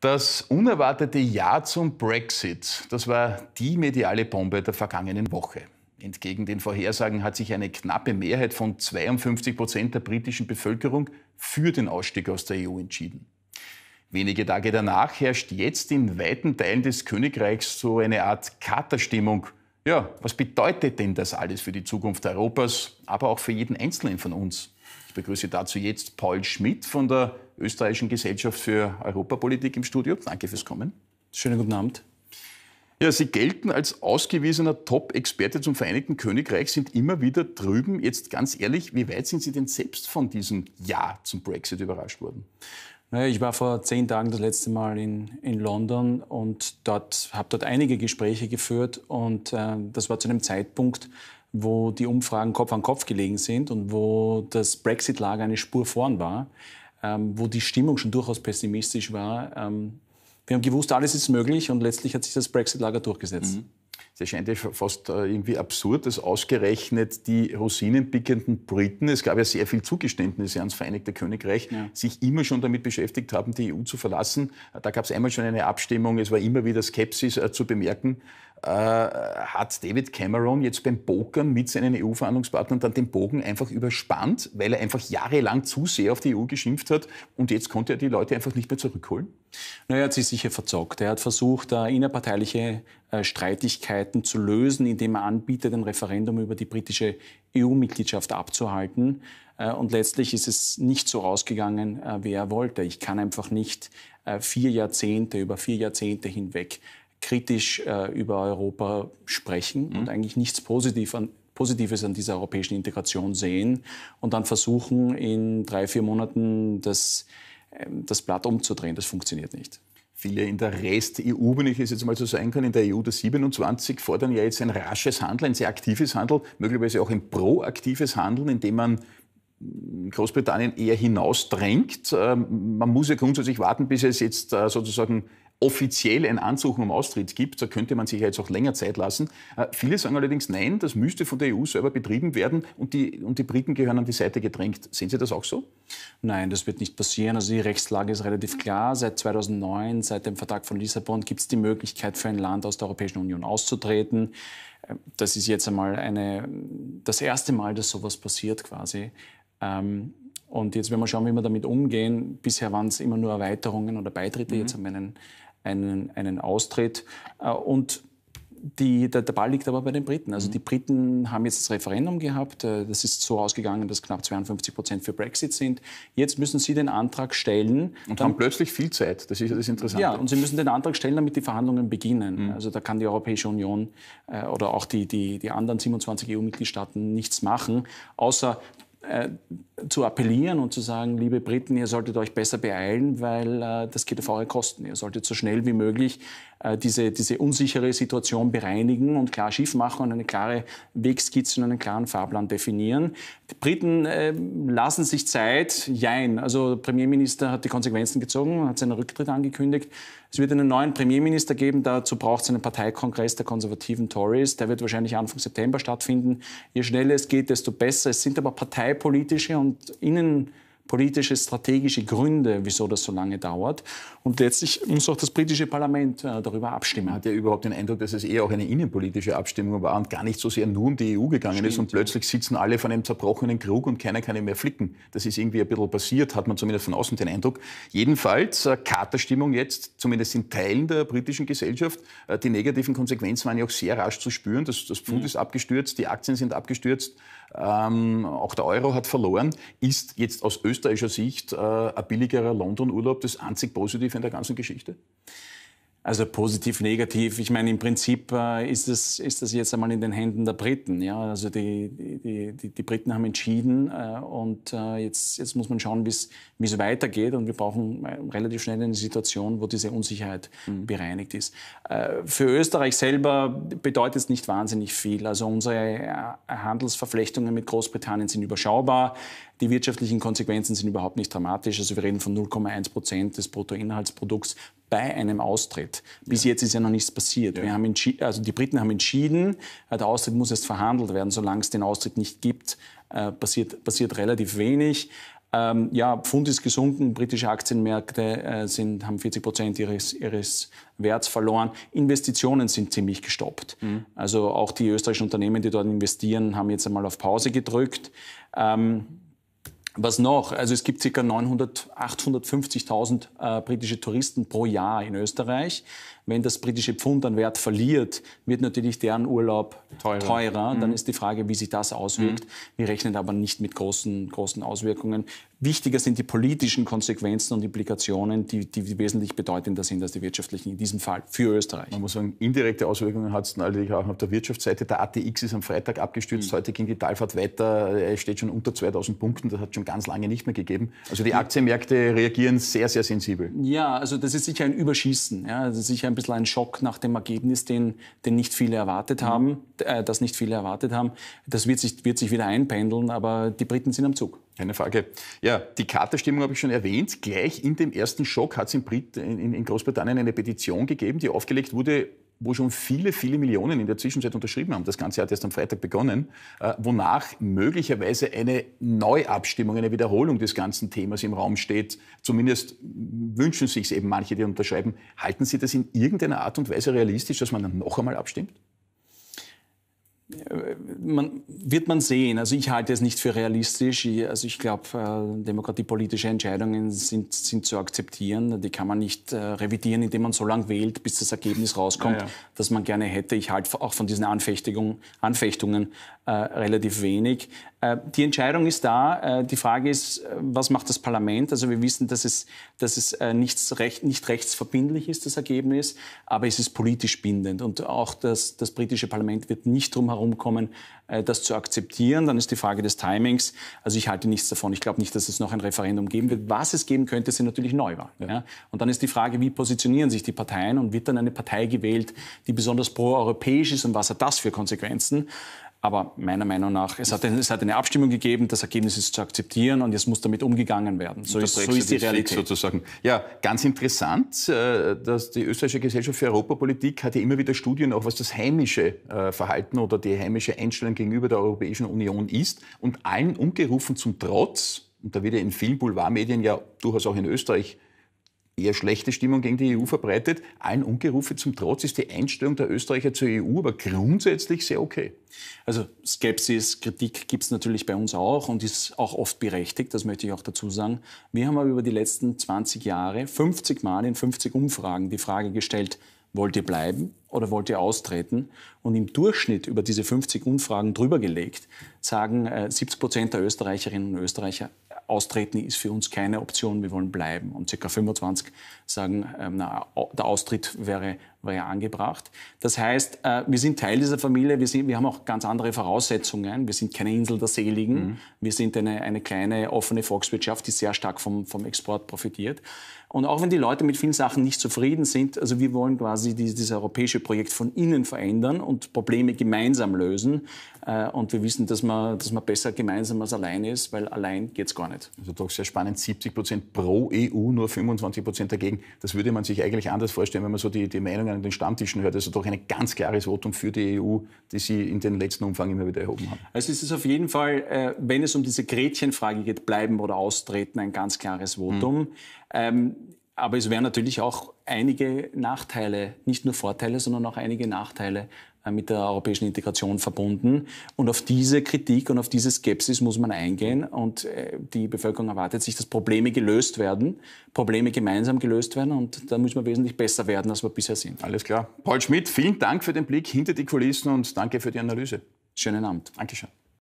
Das unerwartete Ja zum Brexit, das war die mediale Bombe der vergangenen Woche. Entgegen den Vorhersagen hat sich eine knappe Mehrheit von 52 Prozent der britischen Bevölkerung für den Ausstieg aus der EU entschieden. Wenige Tage danach herrscht jetzt in weiten Teilen des Königreichs so eine Art Katerstimmung. Ja, was bedeutet denn das alles für die Zukunft Europas, aber auch für jeden Einzelnen von uns? begrüße dazu jetzt Paul Schmidt von der Österreichischen Gesellschaft für Europapolitik im Studio. Danke fürs Kommen. Schönen guten Abend. Ja, Sie gelten als ausgewiesener Top-Experte zum Vereinigten Königreich, sind immer wieder drüben. Jetzt ganz ehrlich, wie weit sind Sie denn selbst von diesem Ja zum Brexit überrascht worden? Naja, ich war vor zehn Tagen das letzte Mal in, in London und dort habe dort einige Gespräche geführt und äh, das war zu einem Zeitpunkt, wo die Umfragen Kopf an Kopf gelegen sind und wo das Brexit-Lager eine Spur vorn war, ähm, wo die Stimmung schon durchaus pessimistisch war. Ähm, wir haben gewusst, alles ist möglich und letztlich hat sich das Brexit-Lager durchgesetzt. Mhm. Es erscheint fast äh, irgendwie absurd, dass ausgerechnet die rosinenpickenden Briten, es gab ja sehr viel Zugeständnisse ans Vereinigte Königreich, ja. sich immer schon damit beschäftigt haben, die EU zu verlassen. Da gab es einmal schon eine Abstimmung, es war immer wieder Skepsis äh, zu bemerken äh, hat David Cameron jetzt beim Pokern mit seinen EU-Verhandlungspartnern dann den Bogen einfach überspannt, weil er einfach jahrelang zu sehr auf die EU geschimpft hat und jetzt konnte er die Leute einfach nicht mehr zurückholen? Naja, er hat sich sicher verzockt. Er hat versucht, äh, innerparteiliche äh, Streitigkeiten zu lösen, indem er anbietet, ein Referendum über die britische EU-Mitgliedschaft abzuhalten. Äh, und letztlich ist es nicht so rausgegangen, wie er wollte. Ich kann einfach nicht vier Jahrzehnte, über vier Jahrzehnte hinweg kritisch äh, über Europa sprechen mhm. und eigentlich nichts Positiv an, Positives an dieser europäischen Integration sehen und dann versuchen, in drei, vier Monaten das, äh, das Blatt umzudrehen. Das funktioniert nicht. Viele in der Rest-EU, wenn ich es jetzt mal so sagen kann, in der EU der 27 fordern ja jetzt ein rasches Handeln, ein sehr aktives Handeln, möglicherweise auch ein proaktives Handeln, indem man Großbritannien eher hinausdrängt. Ähm, man muss ja grundsätzlich warten, bis es jetzt äh, sozusagen offiziell ein Ansuchen um Austritt gibt, da könnte man sich ja jetzt auch länger Zeit lassen. Äh, viele sagen allerdings, nein, das müsste von der EU selber betrieben werden und die, und die Briten gehören an die Seite gedrängt. Sehen Sie das auch so? Nein, das wird nicht passieren. Also die Rechtslage ist relativ klar. Seit 2009, seit dem Vertrag von Lissabon, gibt es die Möglichkeit für ein Land aus der Europäischen Union auszutreten. Äh, das ist jetzt einmal eine, das erste Mal, dass sowas passiert quasi. Ähm, und jetzt werden wir schauen, wie wir damit umgehen. Bisher waren es immer nur Erweiterungen oder Beitritte. Mhm. Jetzt haben wir einen einen, einen Austritt. Äh, und die, der, der, Ball liegt aber bei den Briten. Also mhm. die Briten haben jetzt das Referendum gehabt. Äh, das ist so ausgegangen, dass knapp 52 Prozent für Brexit sind. Jetzt müssen sie den Antrag stellen. Und haben plötzlich viel Zeit. Das ist ja das Interessante. Ja, und sie müssen den Antrag stellen, damit die Verhandlungen beginnen. Mhm. Also da kann die Europäische Union äh, oder auch die, die, die anderen 27 EU-Mitgliedstaaten nichts machen, außer äh, zu appellieren und zu sagen, liebe Briten, ihr solltet euch besser beeilen, weil äh, das geht auf eure Kosten. Ihr solltet so schnell wie möglich äh, diese, diese unsichere Situation bereinigen und klar Schiff machen und eine klare Wegskizze und einen klaren Fahrplan definieren. Die Briten äh, lassen sich Zeit, jein. Also der Premierminister hat die Konsequenzen gezogen, hat seinen Rücktritt angekündigt. Es wird einen neuen Premierminister geben, dazu braucht es einen Parteikongress der konservativen Tories. Der wird wahrscheinlich Anfang September stattfinden. Je schneller es geht, desto besser. Es sind aber parteipolitische und innen politische, strategische Gründe, wieso das so lange dauert. Und letztlich muss auch das britische Parlament äh, darüber abstimmen. hat ja überhaupt den Eindruck, dass es eher auch eine innenpolitische Abstimmung war und gar nicht so sehr nur um die EU gegangen Stimmt. ist. Und plötzlich sitzen alle von einem zerbrochenen Krug und keiner kann ihn mehr flicken. Das ist irgendwie ein bisschen passiert, hat man zumindest von außen den Eindruck. Jedenfalls, äh, Katerstimmung jetzt, zumindest in Teilen der britischen Gesellschaft. Äh, die negativen Konsequenzen waren ja auch sehr rasch zu spüren. Das, das Pfund mhm. ist abgestürzt, die Aktien sind abgestürzt ähm, auch der Euro hat verloren, ist jetzt aus österreichischer Sicht äh, ein billigerer London-Urlaub das einzig Positive in der ganzen Geschichte? Also positiv, negativ. Ich meine, im Prinzip äh, ist, das, ist das jetzt einmal in den Händen der Briten. Ja? Also die, die, die, die Briten haben entschieden äh, und äh, jetzt, jetzt muss man schauen, wie es weitergeht. Und wir brauchen relativ schnell eine Situation, wo diese Unsicherheit mhm. bereinigt ist. Für Österreich selber bedeutet es nicht wahnsinnig viel. Also unsere Handelsverflechtungen mit Großbritannien sind überschaubar. Die wirtschaftlichen Konsequenzen sind überhaupt nicht dramatisch. Also wir reden von 0,1 Prozent des Bruttoinhaltsprodukts bei einem Austritt. Bis ja. jetzt ist ja noch nichts passiert. Ja. Wir haben entschieden, also die Briten haben entschieden, äh, der Austritt muss erst verhandelt werden. Solange es den Austritt nicht gibt, äh, passiert, passiert relativ wenig. Ähm, ja, Pfund ist gesunken, britische Aktienmärkte äh, sind, haben 40 Prozent ihres, ihres Werts verloren. Investitionen sind ziemlich gestoppt. Mhm. Also auch die österreichischen Unternehmen, die dort investieren, haben jetzt einmal auf Pause gedrückt. Ähm, was noch? Also es gibt ca. 900, 850.000 äh, britische Touristen pro Jahr in Österreich. Wenn das britische Pfund an Wert verliert, wird natürlich deren Urlaub teurer. teurer. Dann mhm. ist die Frage, wie sich das auswirkt. Mhm. Wir rechnen aber nicht mit großen, großen Auswirkungen. Wichtiger sind die politischen Konsequenzen und Implikationen, die, die wesentlich bedeutender sind als die wirtschaftlichen in diesem Fall für Österreich. Man muss sagen, indirekte Auswirkungen hat es natürlich auch auf der Wirtschaftsseite. Der ATX ist am Freitag abgestürzt. Mhm. Heute ging die Talfahrt weiter. Er steht schon unter 2000 Punkten. Das hat schon ganz lange nicht mehr gegeben. Also die Aktienmärkte reagieren sehr, sehr sensibel. Ja, also das ist sicher ein Überschießen. Ja. Das ist sicher ein bisschen ein Schock nach dem Ergebnis, den, den nicht viele erwartet mhm. äh, das nicht viele erwartet haben. Das wird sich, wird sich wieder einpendeln, aber die Briten sind am Zug. Keine Frage. Ja, die Katerstimmung habe ich schon erwähnt. Gleich in dem ersten Schock hat es in, in, in Großbritannien eine Petition gegeben, die aufgelegt wurde wo schon viele, viele Millionen in der Zwischenzeit unterschrieben haben. Das Ganze hat erst am Freitag begonnen, äh, wonach möglicherweise eine Neuabstimmung, eine Wiederholung des ganzen Themas im Raum steht. Zumindest wünschen sich es eben manche, die unterschreiben. Halten Sie das in irgendeiner Art und Weise realistisch, dass man dann noch einmal abstimmt? Äh, man, wird man sehen. Also ich halte es nicht für realistisch. Also ich glaube, äh, demokratiepolitische Entscheidungen sind, sind zu akzeptieren. Die kann man nicht äh, revidieren, indem man so lange wählt, bis das Ergebnis rauskommt, ja, ja. das man gerne hätte. Ich halte auch von diesen Anfechtungen, Anfechtungen äh, relativ wenig. Äh, die Entscheidung ist da. Äh, die Frage ist, was macht das Parlament? Also wir wissen, dass es, dass es nichts recht, nicht rechtsverbindlich ist, das Ergebnis, aber es ist politisch bindend. Und auch das, das britische Parlament wird nicht drum herum herumkommen, äh, das zu akzeptieren. Dann ist die Frage des Timings. Also ich halte nichts davon. Ich glaube nicht, dass es noch ein Referendum geben wird. Was es geben könnte, sind natürlich Neuwahlen. Ja. Und dann ist die Frage, wie positionieren sich die Parteien und wird dann eine Partei gewählt, die besonders proeuropäisch ist und was hat das für Konsequenzen? Aber meiner Meinung nach, es hat, es hat eine Abstimmung gegeben, das Ergebnis ist zu akzeptieren und jetzt muss damit umgegangen werden. So, ist, so ist, die Realität. Sozusagen. Ja, ganz interessant, äh, dass die österreichische Gesellschaft für Europapolitik hat ja immer wieder Studien, auch was das heimische äh, Verhalten oder die heimische Einstellung gegenüber der Europäischen Union ist. Und allen umgerufen zum Trotz, und da wird ja in vielen Boulevardmedien ja durchaus auch in Österreich eher schlechte Stimmung gegen die EU verbreitet. Allen Ungerufe zum Trotz ist die Einstellung der Österreicher zur EU aber grundsätzlich sehr okay. Also Skepsis, Kritik gibt es natürlich bei uns auch und ist auch oft berechtigt, das möchte ich auch dazu sagen. Wir haben aber über die letzten 20 Jahre 50 Mal in 50 Umfragen die Frage gestellt, wollt ihr bleiben oder wollt ihr austreten? Und im Durchschnitt über diese 50 Umfragen drüber gelegt, sagen 70 äh, Prozent der Österreicherinnen und Österreicher, Austreten ist für uns keine Option, wir wollen bleiben. Und ca. 25 sagen, ähm, na, der Austritt wäre, wäre angebracht. Das heißt, äh, wir sind Teil dieser Familie, wir, sind, wir haben auch ganz andere Voraussetzungen. Wir sind keine Insel der Seligen, mhm. wir sind eine, eine kleine offene Volkswirtschaft, die sehr stark vom, vom Export profitiert. Und auch wenn die Leute mit vielen Sachen nicht zufrieden sind, also wir wollen quasi dieses, dieses europäische Projekt von innen verändern und Probleme gemeinsam lösen. Äh, und wir wissen, dass man, dass man besser gemeinsam als allein ist, weil allein geht es gar nicht. Also doch sehr spannend, 70 Prozent pro EU, nur 25 Prozent dagegen. Das würde man sich eigentlich anders vorstellen, wenn man so die, die Meinungen an den Stammtischen hört. Also doch ein ganz klares Votum für die EU, die Sie in den letzten Umfang immer wieder erhoben haben. Also ist es auf jeden Fall, äh, wenn es um diese Gretchenfrage geht, bleiben oder austreten, ein ganz klares Votum. Hm. Ähm, aber es wären natürlich auch einige Nachteile, nicht nur Vorteile, sondern auch einige Nachteile äh, mit der europäischen Integration verbunden. Und auf diese Kritik und auf diese Skepsis muss man eingehen. Und äh, die Bevölkerung erwartet sich, dass Probleme gelöst werden, Probleme gemeinsam gelöst werden. Und da müssen wir wesentlich besser werden, als wir bisher sind. Alles klar. Paul Schmidt, vielen Dank für den Blick hinter die Kulissen und danke für die Analyse. Schönen Abend. Dankeschön.